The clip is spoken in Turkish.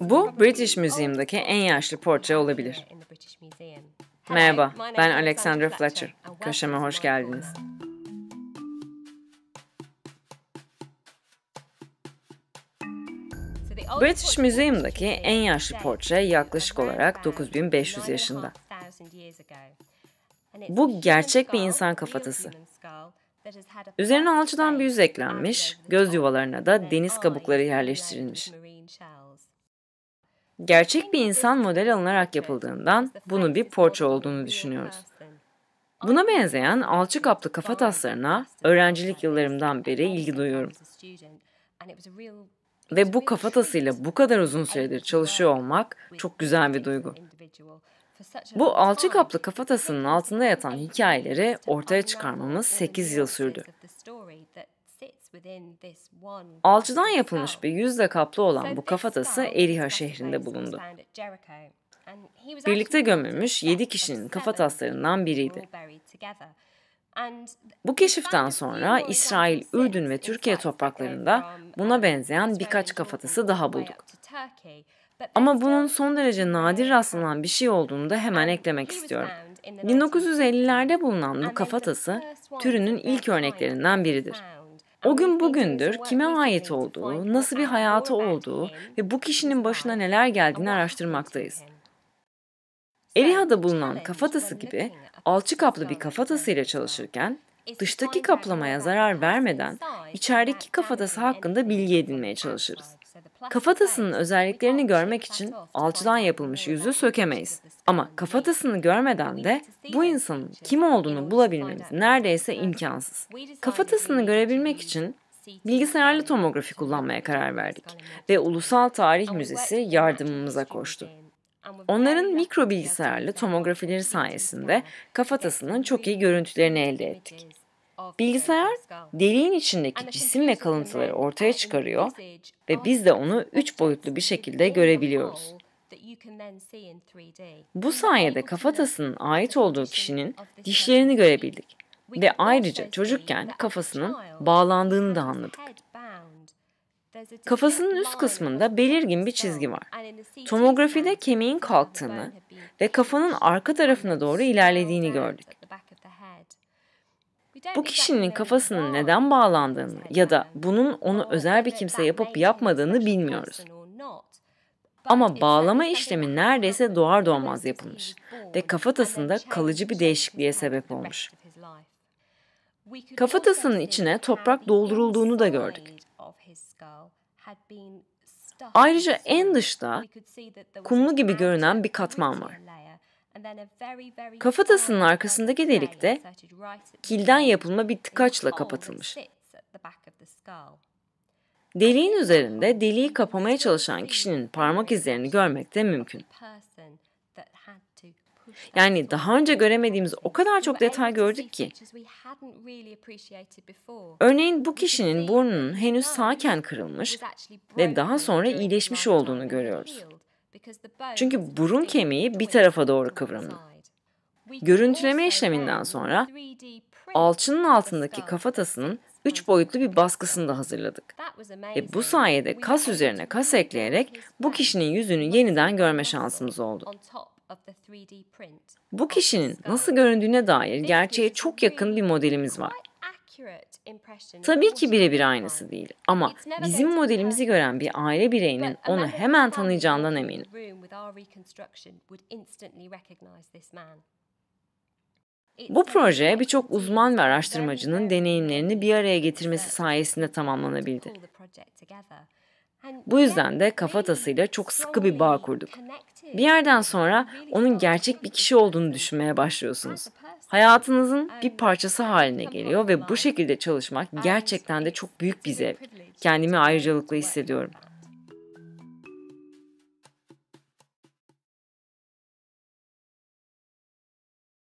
Bu British Museum'daki en yaşlı portre olabilir. Merhaba, ben Alexandra Fletcher. Köşeme hoş geldiniz. British Museum'daki en yaşlı portre yaklaşık olarak 9500 yaşında. Bu gerçek bir insan kafatası. Üzerine alçıdan bir yüz eklenmiş, göz yuvalarına da deniz kabukları yerleştirilmiş gerçek bir insan model alınarak yapıldığından bunun bir portre olduğunu düşünüyoruz. Buna benzeyen alçı kaplı kafa taslarına öğrencilik yıllarımdan beri ilgi duyuyorum. Ve bu kafatasıyla bu kadar uzun süredir çalışıyor olmak çok güzel bir duygu. Bu alçı kaplı kafatasının altında yatan hikayeleri ortaya çıkarmamız 8 yıl sürdü. Alçıdan yapılmış bir yüzle kaplı olan bu kafatası Eriha şehrinde bulundu. Birlikte gömülmüş yedi kişinin kafataslarından biriydi. Bu keşiften sonra İsrail, Ürdün ve Türkiye topraklarında buna um, benzeyen birkaç kafatası daha bulduk. Ama bunun son derece nadir rastlanan bir şey olduğunu da hemen eklemek istiyorum. 1950'lerde bulunan bu kafatası türünün ilk örneklerinden biridir. O gün bugündür kime ait olduğu, nasıl bir hayatı olduğu ve bu kişinin başına neler geldiğini araştırmaktayız. Eliha'da bulunan kafatası gibi alçı kaplı bir kafatasıyla çalışırken dıştaki kaplamaya zarar vermeden içerideki kafatası hakkında bilgi edinmeye çalışırız. Kafatasının özelliklerini görmek için alçıdan yapılmış yüzü sökemeyiz. Ama kafatasını görmeden de bu insanın kim olduğunu bulabilmemiz neredeyse imkansız. Kafatasını görebilmek için bilgisayarlı tomografi kullanmaya karar verdik ve Ulusal Tarih Müzesi yardımımıza koştu. Onların mikro bilgisayarlı tomografileri sayesinde kafatasının çok iyi görüntülerini elde ettik. Bilgisayar deliğin içindeki cisim ve kalıntıları ortaya çıkarıyor ve biz de onu üç boyutlu bir şekilde görebiliyoruz. Bu sayede kafatasının ait olduğu kişinin dişlerini görebildik ve ayrıca çocukken kafasının bağlandığını da anladık. Kafasının üst kısmında belirgin bir çizgi var. Tomografide kemiğin kalktığını ve kafanın arka tarafına doğru ilerlediğini gördük bu kişinin kafasının neden bağlandığını ya da bunun onu özel bir kimse yapıp yapmadığını bilmiyoruz. Ama e, bağlama işlemi neredeyse doğar doğmaz yapılmış ve kafatasında kalıcı bir şey değişikliğe sebep olmuş. Kafatasının içine toprak doldurulduğunu da gördük. Ayrıca en dışta kumlu gibi görünen bir katman var. Kafatasının arkasındaki delik de kilden yapılma bir tıkaçla kapatılmış. Deliğin üzerinde deliği kapamaya çalışan kişinin parmak izlerini görmek de mümkün. Yani daha önce göremediğimiz o kadar çok detay gördük ki. Örneğin bu kişinin burnunun henüz sağken kırılmış ve daha sonra iyileşmiş olduğunu görüyoruz. Çünkü burun kemiği bir tarafa doğru kıvrımlı. Görüntüleme işleminden sonra alçının altındaki kafatasının üç boyutlu bir baskısını da hazırladık. Ve bu sayede kas üzerine kas ekleyerek bu kişinin yüzünü yeniden görme şansımız oldu. Bu kişinin nasıl göründüğüne dair gerçeğe çok yakın bir modelimiz var. Tabii ki birebir aynısı değil ama bizim modelimizi gören bir aile bireyinin onu hemen tanıyacağından eminim. Bu proje birçok uzman ve araştırmacının deneyimlerini bir araya getirmesi sayesinde tamamlanabildi. Bu yüzden de kafatasıyla çok sıkı bir bağ kurduk. Bir yerden sonra onun gerçek bir kişi olduğunu düşünmeye başlıyorsunuz hayatınızın bir parçası haline geliyor ve bu şekilde çalışmak gerçekten de çok büyük bir zevk. Kendimi ayrıcalıklı hissediyorum.